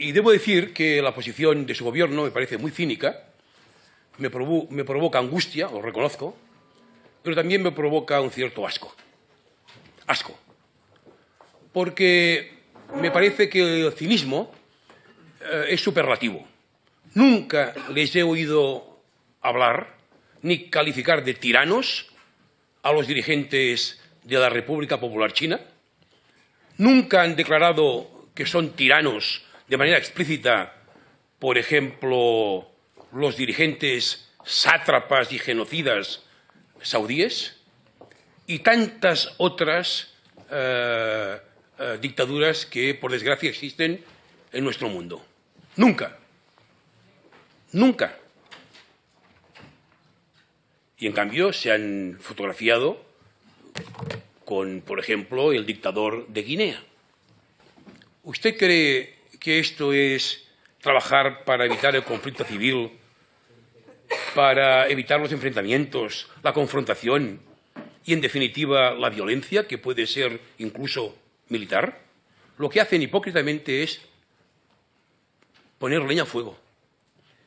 Y debo decir que la posición de su gobierno me parece muy cínica, me, provoca angustia, lo reconozco, pero también me provoca un cierto asco. Asco. Porque me parece que el cinismo eh, es superlativo. Nunca les he oído hablar ni calificar de tiranos a los dirigentes de la República Popular China. Nunca han declarado que son tiranos de manera explícita, por ejemplo, los dirigentes sátrapas y genocidas saudíes y tantas otras eh, eh, dictaduras que, por desgracia, existen en nuestro mundo. Nunca, nunca. Y en cambio se han fotografiado con, por ejemplo, el dictador de Guinea. ¿Usted cree que esto es trabajar para evitar el conflicto civil, para evitar los enfrentamientos, la confrontación y, en definitiva, la violencia, que puede ser incluso militar, lo que hacen hipócritamente es poner leña al fuego.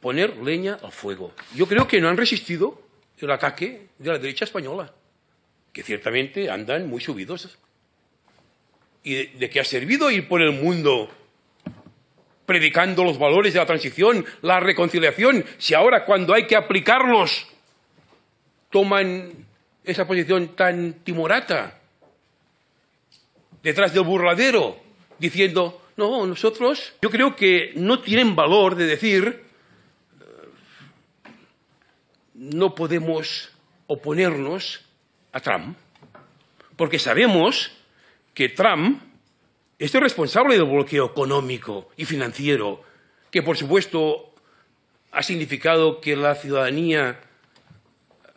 Poner leña al fuego. Yo creo que no han resistido el ataque de la derecha española, que ciertamente andan muy subidos. ¿Y de, de qué ha servido ir por el mundo predicando los valores de la transición, la reconciliación, si ahora cuando hay que aplicarlos toman esa posición tan timorata, detrás del burladero, diciendo, no, nosotros, yo creo que no tienen valor de decir, eh, no podemos oponernos a Trump, porque sabemos que Trump Estoy responsable del bloqueo económico y financiero, que por supuesto ha significado que la ciudadanía eh,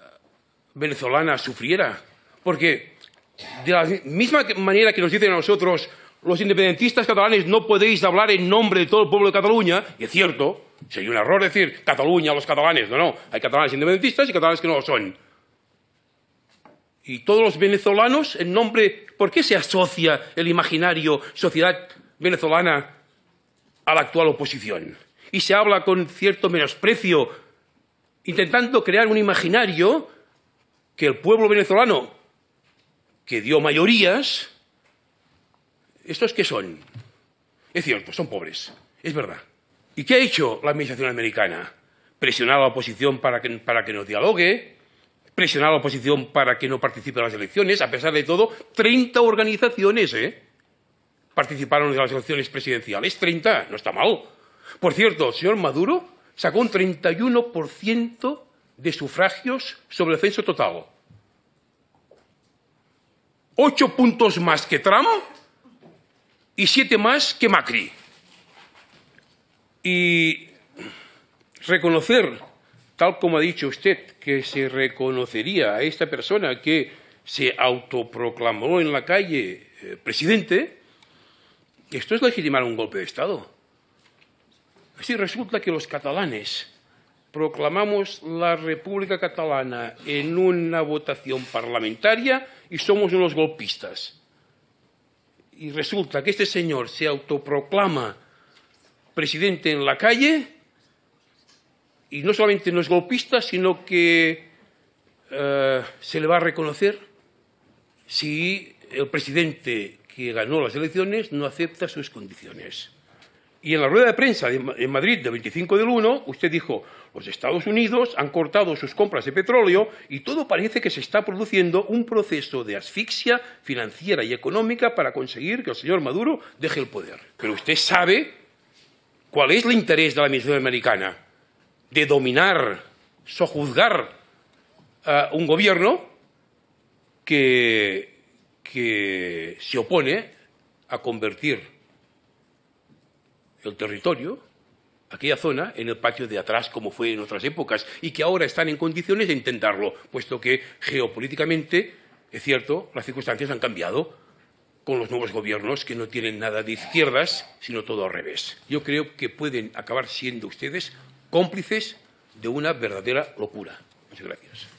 venezolana sufriera. Porque de la misma manera que nos dicen a nosotros, los independentistas catalanes no podéis hablar en nombre de todo el pueblo de Cataluña, y es cierto, sería un error decir Cataluña, los catalanes, no, no, hay catalanes independentistas y catalanes que no lo son. Y todos los venezolanos, en nombre ¿Por qué se asocia el imaginario sociedad venezolana a la actual oposición? Y se habla con cierto menosprecio, intentando crear un imaginario que el pueblo venezolano, que dio mayorías, ¿estos qué son? Es cierto, son pobres, es verdad. ¿Y qué ha hecho la administración americana? Presionar a la oposición para que, para que nos dialogue, presionar a la oposición para que no participe en las elecciones. A pesar de todo, 30 organizaciones ¿eh? participaron en las elecciones presidenciales. 30, no está mal. Por cierto, el señor Maduro sacó un 31% de sufragios sobre el censo total. Ocho puntos más que Tramo. y siete más que Macri. Y reconocer tal como ha dicho usted, que se reconocería a esta persona que se autoproclamó en la calle eh, presidente, esto es legitimar un golpe de Estado. Así resulta que los catalanes proclamamos la República Catalana en una votación parlamentaria y somos unos golpistas. Y resulta que este señor se autoproclama presidente en la calle y no solamente no es golpista, sino que eh, se le va a reconocer si el presidente que ganó las elecciones no acepta sus condiciones. Y en la rueda de prensa en Madrid del 25 del 1, usted dijo, los Estados Unidos han cortado sus compras de petróleo y todo parece que se está produciendo un proceso de asfixia financiera y económica para conseguir que el señor Maduro deje el poder. Pero usted sabe cuál es el interés de la misión americana de dominar, sojuzgar a un gobierno que, que se opone a convertir el territorio, aquella zona, en el patio de atrás, como fue en otras épocas, y que ahora están en condiciones de intentarlo, puesto que geopolíticamente, es cierto, las circunstancias han cambiado con los nuevos gobiernos que no tienen nada de izquierdas, sino todo al revés. Yo creo que pueden acabar siendo ustedes cómplices de una verdadera locura. Muchas gracias.